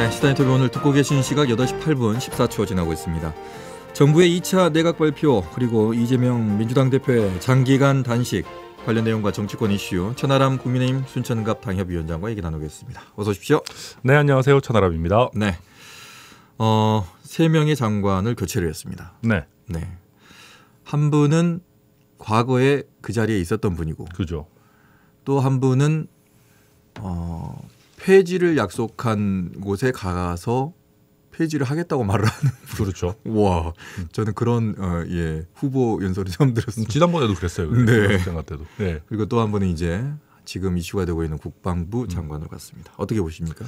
네, 시사인 터뷰 오늘 듣고 계신 시각 8시 8분 14초 지나고 있습니다. 정부의 2차 내각 발표 그리고 이재명 민주당 대표의 장기간 단식 관련 내용과 정치권 이슈 천하람 국민의힘 순천갑 당협위원장과 얘기 나누겠습니다. 어서 오십시오. 네, 안녕하세요. 천하람입니다. 네. 어, 세 명의 장관을 교체를 했습니다. 네. 네. 한 분은 과거에 그 자리에 있었던 분이고. 그죠. 또 한 분은 어, 폐지를 약속한 곳에 가서 폐지를 하겠다고 말을 하는. 그렇죠. 와, 저는 그런 어, 예 후보 연설이 처음 들었습니다. 지난번에도 그랬어요. 네. 생각 때도. 네. 그리고 또 한 번은 이제 지금 이슈가 되고 있는 국방부 음. 장관으로 음. 갔습니다. 어떻게 보십니까?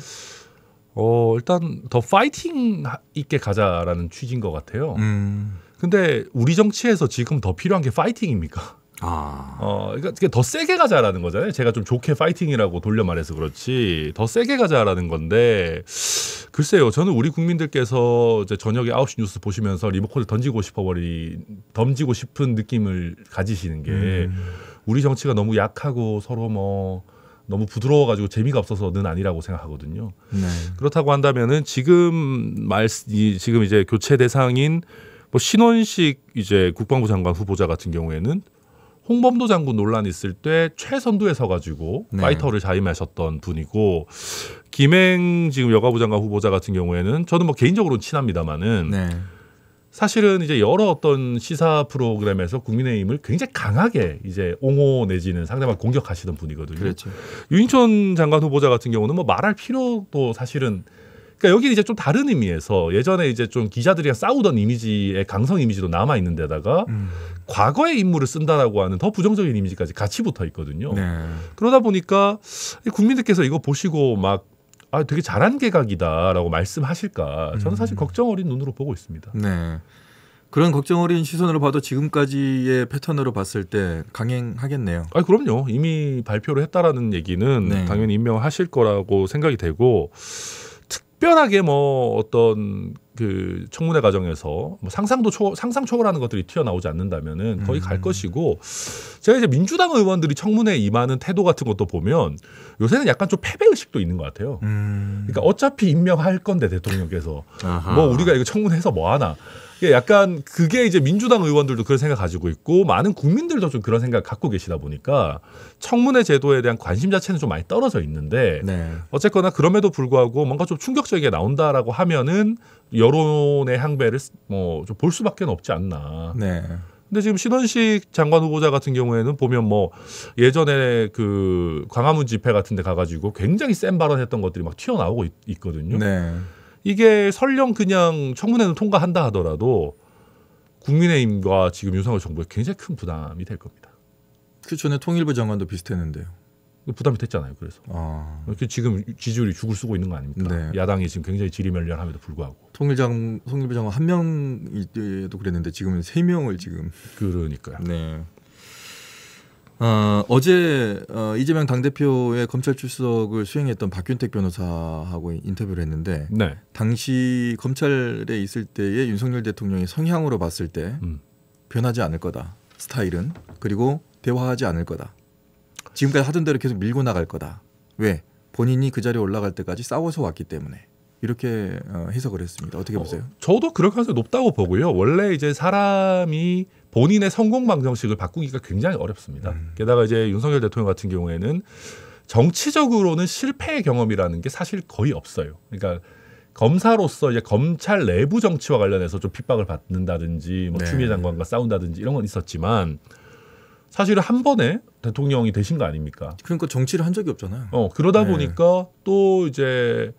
어 일단 더 파이팅 있게 가자라는 취지인 것 같아요. 음. 근데 우리 정치에서 지금 더 필요한 게 파이팅입니까? 아. 어, 그러니까 더 세게 가자라는 거잖아요. 제가 좀 좋게 파이팅이라고 돌려 말해서 그렇지 더 세게 가자라는 건데 글쎄요. 저는 우리 국민들께서 이제 저녁에 9시 뉴스 보시면서 리모컨을 던지고 싶어버리 던지고 싶은 느낌을 가지시는 게 음. 우리 정치가 너무 약하고 서로 뭐 너무 부드러워가지고 재미가 없어서는 아니라고 생각하거든요. 네. 그렇다고 한다면은 지금 말 이, 지금 이제 교체 대상인 뭐 신원식 이제 국방부 장관 후보자 같은 경우에는 홍범도 장군 논란 있을 때 최선두에 서가지고 네. 파이터를 자임하셨던 분이고 김행 지금 여가부 장관 후보자 같은 경우에는 저는 뭐 개인적으로는 친합니다만은 네. 사실은 이제 여러 어떤 시사 프로그램에서 국민의힘을 굉장히 강하게 이제 옹호 내지는 상대방 공격하시던 분이거든요. 그렇죠. 유인천 장관 후보자 같은 경우는 뭐 말할 필요도 사실은 그러니까 여기는 이제 좀 다른 의미에서 예전에 이제 좀 기자들이랑 싸우던 이미지의 강성 이미지도 남아 있는 데다가 음. 과거의 인물을 쓴다라고 하는 더 부정적인 이미지까지 같이 붙어 있거든요. 네. 그러다 보니까 국민들께서 이거 보시고 막 아, 되게 잘한 개각이다라고 말씀하실까? 저는 사실 음. 걱정 어린 눈으로 보고 있습니다. 네. 그런 걱정 어린 시선으로 봐도 지금까지의 패턴으로 봤을 때 강행하겠네요. 아, 그럼요. 이미 발표를 했다라는 얘기는 네. 당연히 임명하실 거라고 생각이 되고 특별하게 뭐 어떤 그 청문회 과정에서 뭐 상상도 초, 상상 초월하는 것들이 튀어나오지 않는다면은 거의 갈 음. 것이고 제가 이제 민주당 의원들이 청문회에 임하는 태도 같은 것도 보면 요새는 약간 좀 패배 의식도 있는 것 같아요. 음. 그러니까 어차피 임명할 건데 대통령께서 아하. 뭐 우리가 이거 청문회에서 뭐 하나 예, 약간 그게 이제 민주당 의원들도 그런 생각 가지고 있고 많은 국민들도 좀 그런 생각 갖고 계시다 보니까 청문회 제도에 대한 관심 자체는 좀 많이 떨어져 있는데 네. 어쨌거나 그럼에도 불구하고 뭔가 좀 충격적이게 나온다라고 하면은 여론의 향배를 뭐 좀 볼 수밖에 없지 않나. 네. 근데 지금 신원식 장관 후보자 같은 경우에는 보면 뭐 예전에 그 광화문 집회 같은 데 가가지고 굉장히 센 발언했던 것들이 막 튀어나오고 있, 거든요 네. 이게 설령 그냥 청문회는 통과한다 하더라도 국민의힘과 지금 윤석열 정부에 굉장히 큰 부담이 될 겁니다. 그 전에 통일부 장관도 비슷했는데요. 부담이 됐잖아요. 그래서 아. 지금 지지율이 죽을 쓰고 있는 거 아닙니까? 네. 야당이 지금 굉장히 지리멸렬함에도 불구하고 통일장 통일부 장관 한 명도 이 그랬는데 지금은 세 명을 지금 그러니까요. 네. 어, 어제 어, 이재명 당대표의 검찰 출석을 수행했던 박균택 변호사하고 인터뷰를 했는데 네. 당시 검찰에 있을 때의 윤석열 대통령의 성향으로 봤을 때 음. 변하지 않을 거다 스타일은 그리고 대화하지 않을 거다 지금까지 하던 대로 계속 밀고 나갈 거다 왜 본인이 그 자리에 올라갈 때까지 싸워서 왔기 때문에 이렇게 어, 해석을 했습니다 어떻게 어, 보세요? 어, 저도 그럴 가능성이 높다고 보고요 원래 이제 사람이 본인의 성공 방정식을 바꾸기가 굉장히 어렵습니다. 음. 게다가 이제 윤석열 대통령 같은 경우에는 정치적으로는 실패의 경험이라는 게 사실 거의 없어요. 그러니까 검사로서 이제 검찰 내부 정치와 관련해서 좀 핍박을 받는다든지 뭐 네. 추미애 장관과 싸운다든지 이런 건 있었지만 사실은 한 번에 대통령이 되신 거 아닙니까? 그러니까 정치를 한 적이 없잖아요. 어 그러다 네. 보니까 또 이제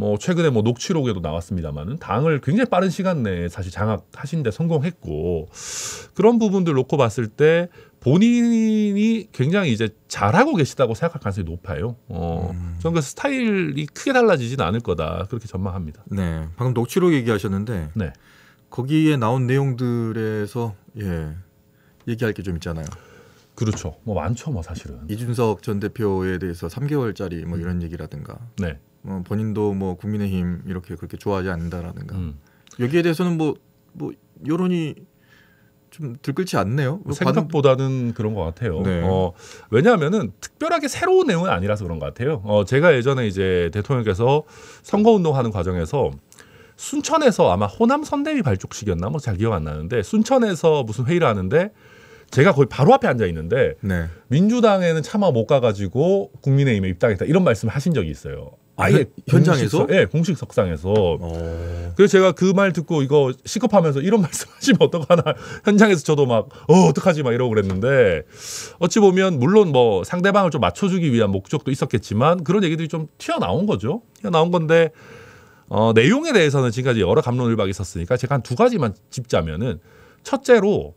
뭐 최근에 뭐 녹취록에도 나왔습니다만은 당을 굉장히 빠른 시간 내에 사실 장악하신 데 성공했고 그런 부분들 놓고 봤을 때 본인이 굉장히 이제 잘하고 계시다고 생각할 가능성이 높아요. 어, 음. 저는 그 스타일이 크게 달라지진 않을 거다 그렇게 전망합니다. 네, 방금 녹취록 얘기하셨는데 네. 거기에 나온 내용들에서 예 얘기할 게 좀 있잖아요. 그렇죠. 뭐 많죠, 뭐 사실은. 이준석 전 대표에 대해서 3개월짜리 뭐 음. 이런 얘기라든가. 네. 뭐 본인도 뭐 국민의힘 이렇게 그렇게 좋아하지 않는다라든가. 음. 여기에 대해서는 뭐뭐 뭐 여론이 좀 들끓지 않네요. 뭐 생각보다는 그런 것 같아요. 네. 어, 왜냐하면은 특별하게 새로운 내용은 아니라서 그런 것 같아요. 어, 제가 예전에 이제 대통령께서 선거 운동하는 과정에서 순천에서 아마 호남 선대위 발족식이었나 뭐 잘 기억 안 나는데 순천에서 무슨 회의를 하는데 제가 거의 바로 앞에 앉아 있는데 네. 민주당에는 차마 못 가가지고 국민의힘에 입당했다 이런 말씀을 하신 적이 있어요. 아, 아예 현장에서 예 네, 공식 석상에서 어... 그래서 제가 그 말 듣고 이거 시급하면서 이런 말씀하시면 어떡하나 현장에서 저도 막어 어떡하지 막 이러고 그랬는데 어찌 보면 물론 뭐 상대방을 좀 맞춰주기 위한 목적도 있었겠지만 그런 얘기들이 좀 튀어나온 거죠 튀어나온 건데 어 내용에 대해서는 지금까지 여러 감론을박이 있었으니까 제가 한 두 가지만 짚자면은 첫째로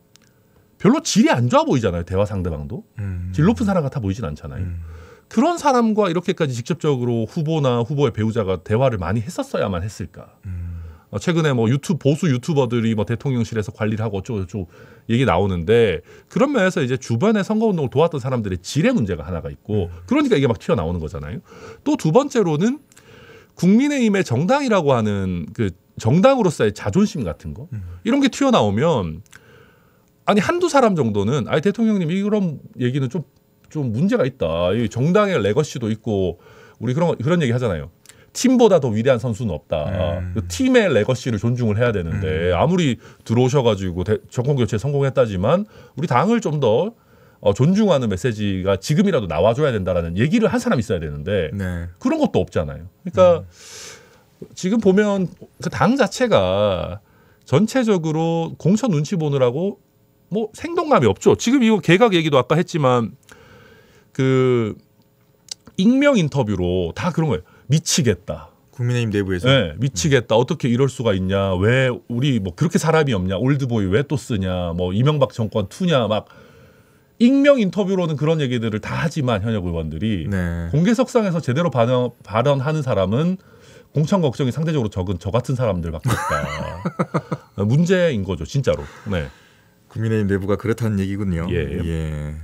별로 질이 안 좋아 보이잖아요. 대화 상대방도. 음. 질 높은 사람 같아 보이진 않잖아요. 음. 그런 사람과 이렇게까지 직접적으로 후보나 후보의 배우자가 대화를 많이 했었어야만 했을까. 음. 어, 최근에 뭐 유튜브, 보수 유튜버들이 뭐 대통령실에서 관리를 하고 어쩌고저쩌고 얘기 나오는데 그런 면에서 이제 주변에 선거운동을 도왔던 사람들의 질의 문제가 하나가 있고 음. 그러니까 이게 막 튀어나오는 거잖아요. 또 두 번째로는 국민의힘의 정당이라고 하는 그 정당으로서의 자존심 같은 거 음. 이런 게 튀어나오면 아니 한두 사람 정도는 아니 대통령님 이런 얘기는 좀좀 좀 문제가 있다. 이 정당의 레거시도 있고 우리 그런 그런 얘기 하잖아요. 팀보다 더 위대한 선수는 없다. 음. 팀의 레거시를 존중을 해야 되는데 음. 아무리 들어오셔가지고 정권 교체 성공했다지만 우리 당을 좀 더 어, 존중하는 메시지가 지금이라도 나와줘야 된다라는 얘기를 한 사람 있어야 되는데 네. 그런 것도 없잖아요. 그러니까 음. 지금 보면 그 당 자체가 전체적으로 공천 눈치 보느라고 뭐 생동감이 없죠. 지금 이거 개각 얘기도 아까 했지만 그 익명 인터뷰로 다 그런 거예요. 미치겠다. 국민의힘 내부에서 네, 미치겠다. 어떻게 이럴 수가 있냐? 왜 우리 뭐 그렇게 사람이 없냐? 올드보이 왜 또 쓰냐? 뭐 이명박 정권 투냐? 막 익명 인터뷰로는 그런 얘기들을 다 하지만 현역 의원들이 네. 공개석상에서 제대로 발언, 발언하는 사람은 공천 걱정이 상대적으로 적은 저 같은 사람들밖에 없다. 문제인 거죠, 진짜로. 네. 국민의힘 내부가 그렇다는 얘기군요. 예. 예.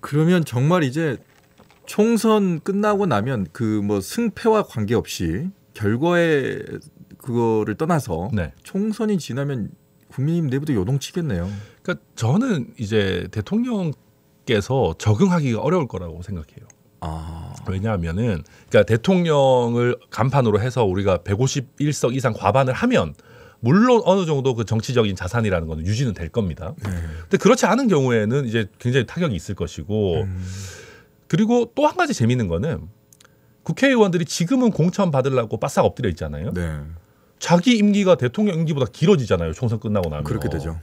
그러면 정말 이제 총선 끝나고 나면 그 뭐 승패와 관계없이 결과에 그거를 떠나서 네. 총선이 지나면 국민의힘 내부도 요동치겠네요. 그러니까 저는 이제 대통령께서 적응하기가 어려울 거라고 생각해요. 아. 왜냐하면은 그러니까 대통령을 간판으로 해서 우리가 151석 이상 과반을 하면 물론 어느 정도 그 정치적인 자산이라는 거는 유지는 될 겁니다. 네. 근데 그렇지 않은 경우에는 이제 굉장히 타격이 있을 것이고 음. 그리고 또 한 가지 재미있는 거는 국회의원들이 지금은 공천 받으려고 바싹 엎드려 있잖아요. 네. 자기 임기가 대통령 임기보다 길어지잖아요. 총선 끝나고 나면. 그렇게 되죠.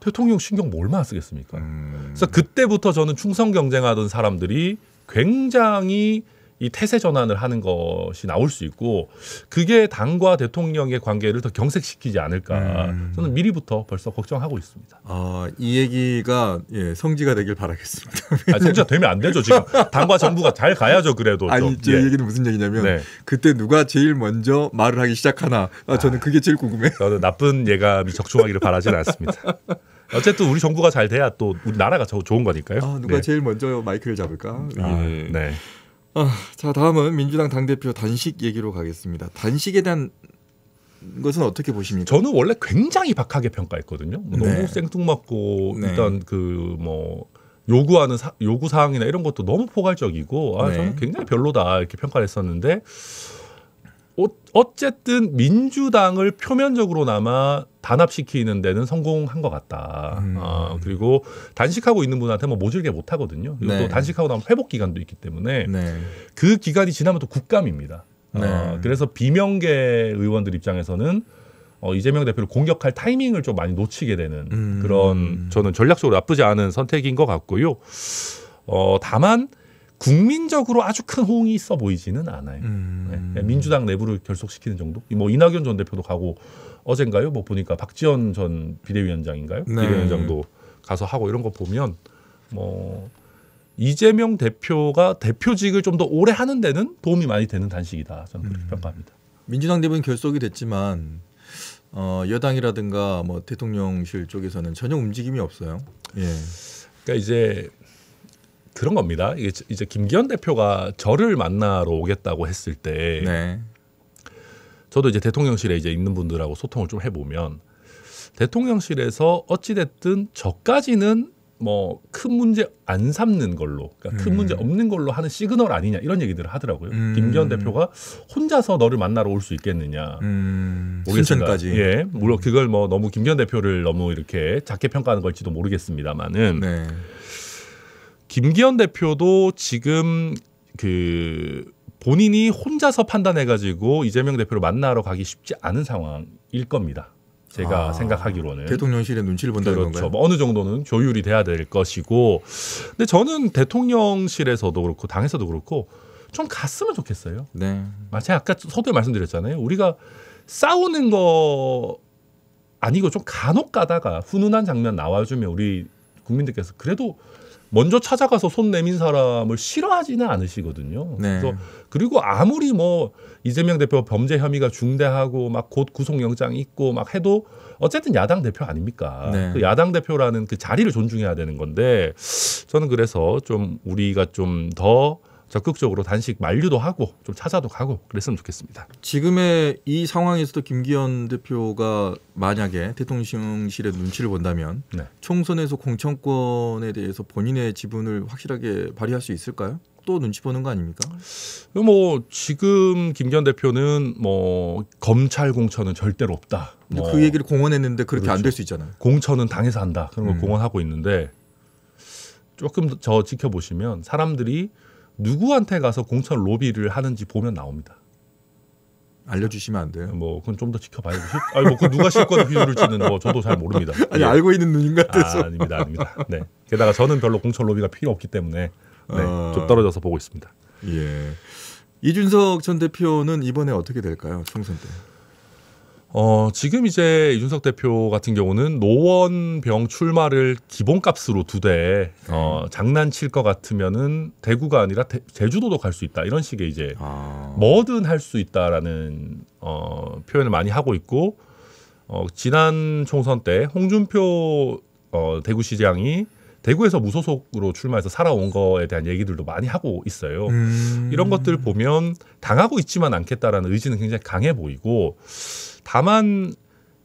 대통령 신경 뭐 얼마나 쓰겠습니까? 음. 그래서 그때부터 저는 충성 경쟁하던 사람들이 굉장히 이 태세 전환을 하는 것이 나올 수 있고 그게 당과 대통령의 관계를 더 경색시키지 않을까 음. 저는 미리부터 벌써 걱정하고 있습니다. 아이 얘기가 예, 성지가 되길 바라겠습니다. 아, 성지가 되면 안 되죠 지금 당과 정부가 잘 가야죠 그래도. 아니 제 예. 얘기는 무슨 얘기냐면 네. 그때 누가 제일 먼저 말을 하기 시작하나 아, 저는 그게 제일 궁금해. 저는 나쁜 예감이 적중하기를 바라지는 않습니다. 어쨌든 우리 정부가 잘 돼야 또 우리 나라가 좋은 거니까요. 아, 누가 네. 제일 먼저 마이크를 잡을까? 아, 예. 네. 네. 아, 자 다음은 민주당 당대표 단식 얘기로 가겠습니다. 단식에 대한 것은 어떻게 보십니까? 저는 원래 굉장히 박하게 평가했거든요. 뭐 네. 너무 생뚱맞고 네. 일단 그 뭐 요구하는 사, 요구 사항이나 이런 것도 너무 포괄적이고 아 네. 저는 굉장히 별로다 이렇게 평가를 했었는데 어, 어쨌든 민주당을 표면적으로나마 단합시키는 데는 성공한 것 같다. 음. 어, 그리고 단식하고 있는 분한테 뭐 모질게 못 하거든요. 그리고 네. 또 단식하고 나면 회복 기간도 있기 때문에 네. 그 기간이 지나면 또 국감입니다. 아, 네. 어, 그래서 비명계 의원들 입장에서는 어, 이재명 대표를 공격할 타이밍을 좀 많이 놓치게 되는 음. 그런 저는 전략적으로 나쁘지 않은 선택인 것 같고요. 어, 다만 국민적으로 아주 큰 호응이 있어 보이지는 않아요. 음. 네. 민주당 내부를 결속시키는 정도. 뭐 이낙연 전 대표도 가고 어젠가요? 뭐 보니까 박지원 전 비대위원장인가요? 네. 비대위원장도 가서 하고 이런 거 보면 뭐 이재명 대표가 대표직을 좀 더 오래 하는 데는 도움이 많이 되는 단식이다. 저는 그렇게 음. 평가합니다. 민주당 대부분 결속이 됐지만 어, 여당이라든가 뭐 대통령실 쪽에서는 전혀 움직임이 없어요. 예. 그러니까 이제 그런 겁니다. 이게 이제 김기현 대표가 저를 만나러 오겠다고 했을 때 네. 저도 이제 대통령실에 이제 있는 분들하고 소통을 좀 해보면 대통령실에서 어찌됐든 저까지는 뭐 큰 문제 안 삼는 걸로 그러니까 큰 음. 문제 없는 걸로 하는 시그널 아니냐 이런 얘기들을 하더라고요. 음. 김기현 대표가 혼자서 너를 만나러 올 수 있겠느냐. 음. 순천까지. 예. 물론 그걸 뭐 너무 김기현 대표를 너무 이렇게 작게 평가하는 걸지도 모르겠습니다만은 네. 김기현 대표도 지금 그 본인이 혼자서 판단해가지고 이재명 대표를 만나러 가기 쉽지 않은 상황일 겁니다. 제가 아, 생각하기로는 대통령실의 눈치를 본다는 그렇죠. 건가요? 뭐 어느 정도는 조율이 돼야 될 것이고, 근데 저는 대통령실에서도 그렇고 당에서도 그렇고 좀 갔으면 좋겠어요. 네. 아, 제가 아까 서두에 말씀드렸잖아요. 우리가 싸우는 거 아니고 좀 간혹 가다가 훈훈한 장면 나와주면 우리 국민들께서 그래도 먼저 찾아가서 손 내민 사람을 싫어하지는 않으시거든요. 네. 그래서 그리고 아무리 뭐 이재명 대표 범죄 혐의가 중대하고 막 곧 구속영장 있고 막 해도 어쨌든 야당 대표 아닙니까? 네. 그 야당 대표라는 그 자리를 존중해야 되는 건데 저는 그래서 좀 우리가 좀더 적극적으로 단식 만류도 하고 좀 찾아도 가고 그랬으면 좋겠습니다. 지금의 이 상황에서도 김기현 대표가 만약에 대통령실의 눈치를 본다면 네. 총선에서 공천권에 대해서 본인의 지분을 확실하게 발휘할 수 있을까요? 또 눈치 보는 거 아닙니까? 뭐 지금 김기현 대표는 뭐 검찰 공천은 절대로 없다. 뭐그 얘기를 공언했는데 그렇게 그렇죠. 안될 수 있잖아요. 공천은 당해서 한다. 그런 걸 음. 공언하고 있는데 조금 더 지켜보시면 사람들이 누구한테 가서 공천 로비를 하는지 보면 나옵니다. 알려주시면 안 돼요? 뭐 그건 좀 더 지켜봐야 되지. 아니 뭐그 누가 실권 비두를지는뭐 저도 잘 모릅니다. 아니 네. 알고 있는 눈인 아, 같아서. 아, 닙니다 아닙니다. 네. 게다가 저는 별로 공천 로비가 필요 없기 때문에 네, 어... 좀 떨어져서 보고 있습니다. 예. 이준석 전 대표는 이번에 어떻게 될까요? 총선 때? 어, 지금 이제 이준석 대표 같은 경우는 노원병 출마를 기본값으로 두대 어, 장난칠 것 같으면은 대구가 아니라 대, 제주도도 갈 수 있다 이런 식의 이제 아. 뭐든 할 수 있다라는 어, 표현을 많이 하고 있고 어, 지난 총선 때 홍준표 어, 대구시장이 대구에서 무소속으로 출마해서 살아온 거에 대한 얘기들도 많이 하고 있어요. 음. 이런 것들 보면 당하고 있지만 않겠다라는 의지는 굉장히 강해 보이고 다만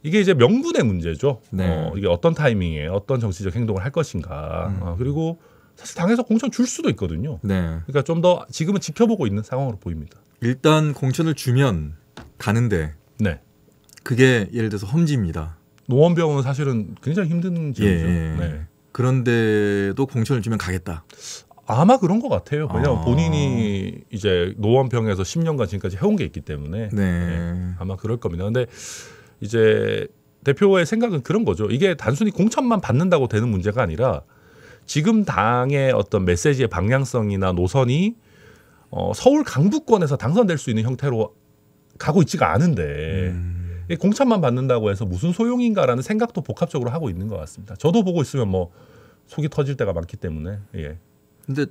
이게 이제 명분의 문제죠. 네. 어, 이게 어떤 타이밍에 어떤 정치적 행동을 할 것인가. 음. 어, 그리고 사실 당에서 공천 줄 수도 있거든요. 네. 그러니까 좀 더 지금은 지켜보고 있는 상황으로 보입니다. 일단 공천을 주면 가는데 네. 그게 예를 들어서 험지입니다. 노원병원은 사실은 굉장히 힘든 지역이죠. 예, 예. 네. 그런데도 공천을 주면 가겠다. 아마 그런 것 같아요. 왜냐하면 아. 본인이 이제 노원평에서 10년간 지금까지 해온 게 있기 때문에 네. 네. 아마 그럴 겁니다. 근데 이제 대표의 생각은 그런 거죠. 이게 단순히 공천만 받는다고 되는 문제가 아니라 지금 당의 어떤 메시지의 방향성이나 노선이 어, 서울 강북권에서 당선될 수 있는 형태로 가고 있지가 않은데 음. 공천만 받는다고 해서 무슨 소용인가라는 생각도 복합적으로 하고 있는 것 같습니다. 저도 보고 있으면 뭐 속이 터질 때가 많기 때문에 예. 근데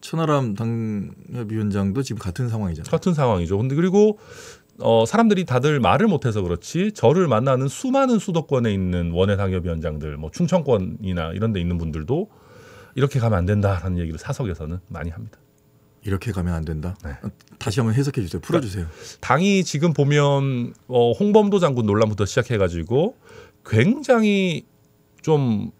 천하람 당협위원장도 지금 같은 상황이잖아요. 같은 상황이죠. 근데 그리고 어, 사람들이 다들 말을 못해서 그렇지 저를 만나는 수많은 수도권에 있는 원외 당협위원장들, 뭐 충청권이나 이런데 있는 분들도 이렇게 가면 안 된다라는 얘기를 사석에서는 많이 합니다. 이렇게 가면 안 된다. 네. 다시 한번 해석해 주세요. 그러니까 풀어주세요. 그러니까 당이 지금 보면 어, 홍범도 장군 논란부터 시작해가지고 굉장히 좀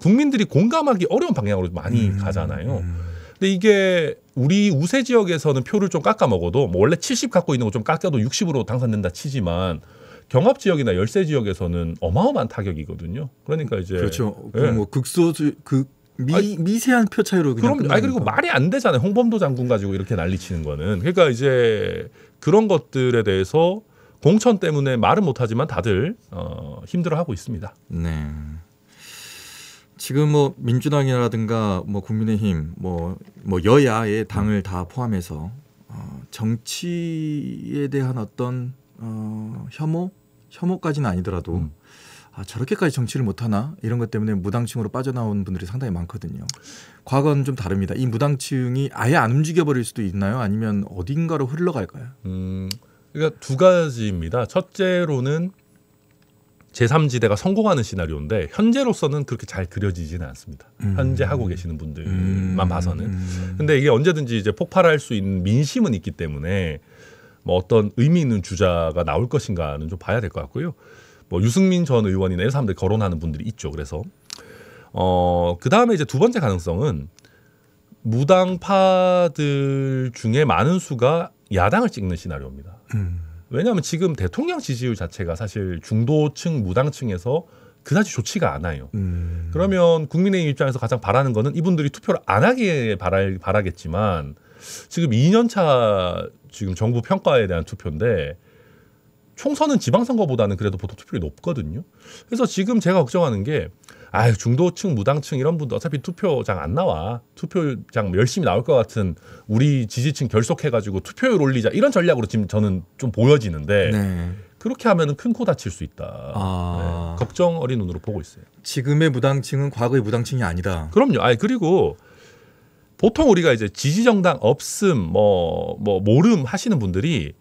국민들이 공감하기 어려운 방향으로 많이 음. 가잖아요. 음. 근데 이게 우리 우세 지역에서는 표를 좀 깎아 먹어도 뭐 원래 70 갖고 있는 거 좀 깎여도 60으로 당선된다 치지만 경합 지역이나 열세 지역에서는 어마어마한 타격이거든요. 그러니까 이제 그렇죠. 예. 뭐 극소수 그 미, 아니, 미세한 표 차이로 그냥 그럼 아니 그리고 말이 안 되잖아요. 홍범도 장군 가지고 이렇게 난리치는 거는 그러니까 이제 그런 것들에 대해서 공천 때문에 말은 못하지만 다들 어, 힘들어하고 있습니다. 네. 지금 뭐 민주당이라든가 뭐 국민의힘 뭐뭐 뭐 여야의 당을 다 포함해서 어, 정치에 대한 어떤 어, 혐오 혐오까지는 아니더라도 음. 아, 저렇게까지 정치를 못하나 이런 것 때문에 무당층으로 빠져나온 분들이 상당히 많거든요. 과거는 좀 다릅니다. 이 무당층이 아예 안 움직여 버릴 수도 있나요? 아니면 어딘가로 흘러갈까요? 음, 그러니까 두 가지입니다. 첫째로는 제3지대가 성공하는 시나리오인데 현재로서는 그렇게 잘 그려지지는 않습니다. 음. 현재 하고 계시는 분들만 음. 봐서는. 근데 이게 언제든지 이제 폭발할 수 있는 민심은 있기 때문에 뭐 어떤 의미 있는 주자가 나올 것인가는 좀 봐야 될 것 같고요. 뭐 유승민 전 의원이나 이런 사람들 거론하는 분들이 있죠. 그래서 어 그다음에 이제 두 번째 가능성은 무당파들 중에 많은 수가 야당을 찍는 시나리오입니다. 음. 왜냐하면 지금 대통령 지지율 자체가 사실 중도층 무당층에서 그다지 좋지가 않아요. 음. 그러면 국민의 입장에서 가장 바라는 거는 이분들이 투표를 안 하길 바랄, 바라겠지만 지금 2년차 지금 정부 평가에 대한 투표인데 총선은 지방선거보다는 그래도 보통 투표율이 높거든요. 그래서 지금 제가 걱정하는 게 아유 중도층 무당층 이런 분들 어차피 투표장 안 나와 투표장 열심히 나올 것 같은 우리 지지층 결속해가지고 투표율 올리자 이런 전략으로 지금 저는 좀 보여지는데 네. 그렇게 하면은 큰 코 다칠 수 있다. 아... 네, 걱정 어린 눈으로 보고 있어요. 지금의 무당층은 과거의 무당층이 아니다. 그럼요. 아니 그리고 보통 우리가 이제 지지 정당 없음 뭐뭐 뭐, 모름 하시는 분들이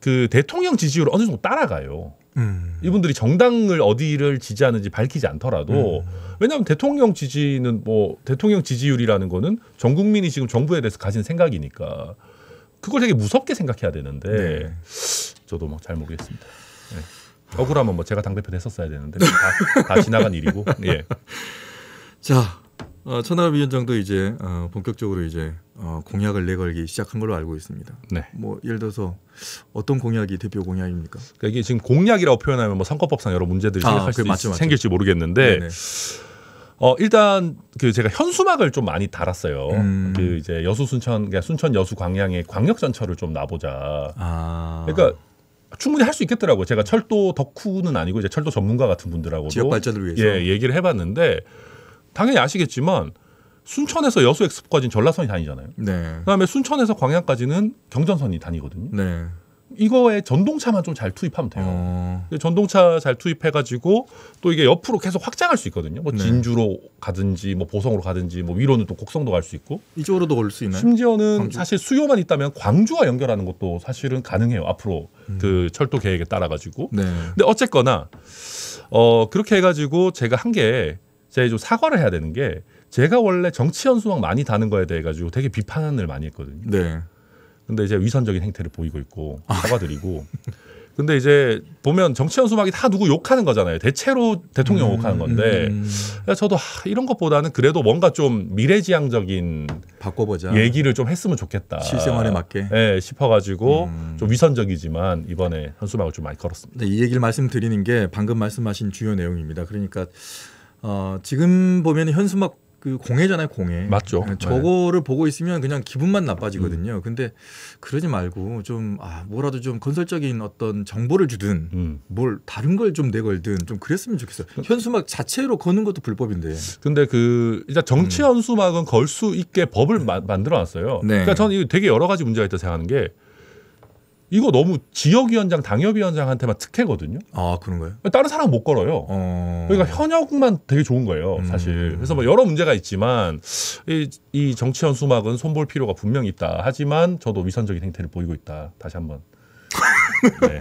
그 대통령 지지율 어느 정도 따라가요. 음. 이분들이 정당을 어디를 지지하는지 밝히지 않더라도 음. 왜냐하면 대통령 지지는 뭐 대통령 지지율이라는 거는 전 국민이 지금 정부에 대해서 가진 생각이니까 그걸 되게 무섭게 생각해야 되는데 네. 저도 막잘 뭐 모르겠습니다. 네. 억울하면 뭐 제가 당 대표 됐었어야 되는데 다, 다 지나간 일이고. 예. 자 어, 천하람 위원장도 이제 어, 본격적으로 이제 어, 공약을 내걸기 시작한 걸로 알고 있습니다. 네. 뭐 예를 들어서 어떤 공약이 대표 공약입니까? 그러니까 이게 지금 공약이라고 표현하면 뭐 선거법상 여러 문제들이 아, 생길 맞죠, 맞죠. 생길지 모르겠는데 어 일단 그 제가 현수막을 좀 많이 달았어요. 음. 그 이제 여수 순천 그러니까 순천 여수 광양의 광역 전철을 좀 놔보자. 아. 그러니까 충분히 할 수 있겠더라고요. 제가 철도 덕후는 아니고 이제 철도 전문가 같은 분들하고도 지역 발전을 위해서 예, 얘기를 해봤는데 당연히 아시겠지만 순천에서 여수 엑스포까지는 전라선이 다니잖아요. 네. 그다음에 순천에서 광양까지는 경전선이 다니거든요. 네. 이거에 전동차만 좀 잘 투입하면 돼요. 어. 전동차 잘 투입해가지고 또 이게 옆으로 계속 확장할 수 있거든요. 뭐 네. 진주로 네. 가든지 뭐 보성으로 가든지 뭐 위로는 또 곡성도 갈 수 있고 이쪽으로도 올 수 있나요? 심지어는 광주? 사실 수요만 있다면 광주와 연결하는 것도 사실은 가능해요. 앞으로 음. 그 철도 계획에 따라가지고. 네. 근데 어쨌거나 어 그렇게 해가지고 제가 한 게 제가 좀 사과를 해야 되는 게 제가 원래 정치 연수막 많이 다는 거에 대해 가지고 되게 비판을 많이 했거든요. 네. 근데 이제 위선적인 행태를 보이고 있고 사과드리고. 아. 근데 이제 보면 정치 연수막이 다 누구 욕하는 거잖아요. 대체로 대통령 음, 욕하는 건데 음. 음. 그러니까 저도 하, 이런 것보다는 그래도 뭔가 좀 미래지향적인 바꿔보자 얘기를 좀 했으면 좋겠다. 실생활에 맞게. 네, 싶어가지고 음. 좀 위선적이지만 이번에 현수막을 좀 많이 걸었습니다. 네, 이 얘기를 말씀드리는 게 방금 말씀하신 주요 내용입니다. 그러니까 어, 지금 보면 현수막 그 공해잖아요, 공해. 맞죠. 네, 네. 저거를 네. 보고 있으면 그냥 기분만 나빠지거든요. 음. 근데 그러지 말고 좀 아, 뭐라도 좀 건설적인 어떤 정보를 주든 음. 뭘 다른 걸 좀 내걸든 좀 그랬으면 좋겠어요. 그 현수막 자체로 거는 것도 불법인데. 근데 그 일단 정치 음. 현수막은 걸 수 있게 법을 마, 만들어 놨어요. 네. 그러니까 저는 이게 되게 여러 가지 문제가 있다 생각하는 게 이거 너무 지역위원장, 당협위원장한테만 특혜거든요. 아 그런 거요 다른 사람 못 걸어요. 어... 그러니까 현역만 되게 좋은 거예요, 음. 사실. 음... 그래서 뭐 여러 문제가 있지만 이, 이 정치현 수막은 손볼 필요가 분명히 있다. 하지만 저도 위선적인 행태를 보이고 있다. 다시 한번 네.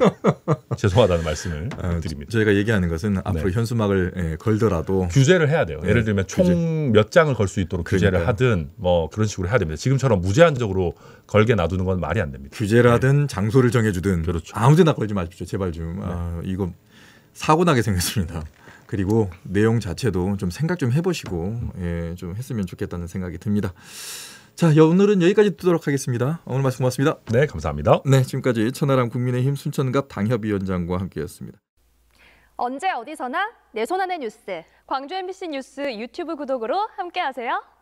죄송하다는 말씀을 아, 드립니다. 저희가 얘기하는 것은 네. 앞으로 네. 현수막을 예, 걸더라도 규제를 해야 돼요. 네. 예를 들면 총 몇 장을 걸 수 있도록 규제를 그러니까요. 하든 뭐 그런 식으로 해야 됩니다. 지금처럼 무제한적으로 걸게 놔두는 건 말이 안 됩니다. 규제라든 네. 장소를 정해주든 그렇죠. 아무데나 걸지 마십시오. 제발 좀 네. 아, 이거 사고 나게 생겼습니다. 그리고 내용 자체도 좀 생각 좀 해보시고 음. 예, 좀 했으면 좋겠다는 생각이 듭니다. 자, 오늘은 여기까지 두도록 하겠습니다. 오늘 말씀 고맙습니다. 네, 감사합니다. 네, 지금까지 천하람 국민의힘 순천갑 당협위원장과 함께였습니다 언제 어디서나 내 손안의 뉴스, 광주 MBC 뉴스 유튜브 구독으로 함께하세요.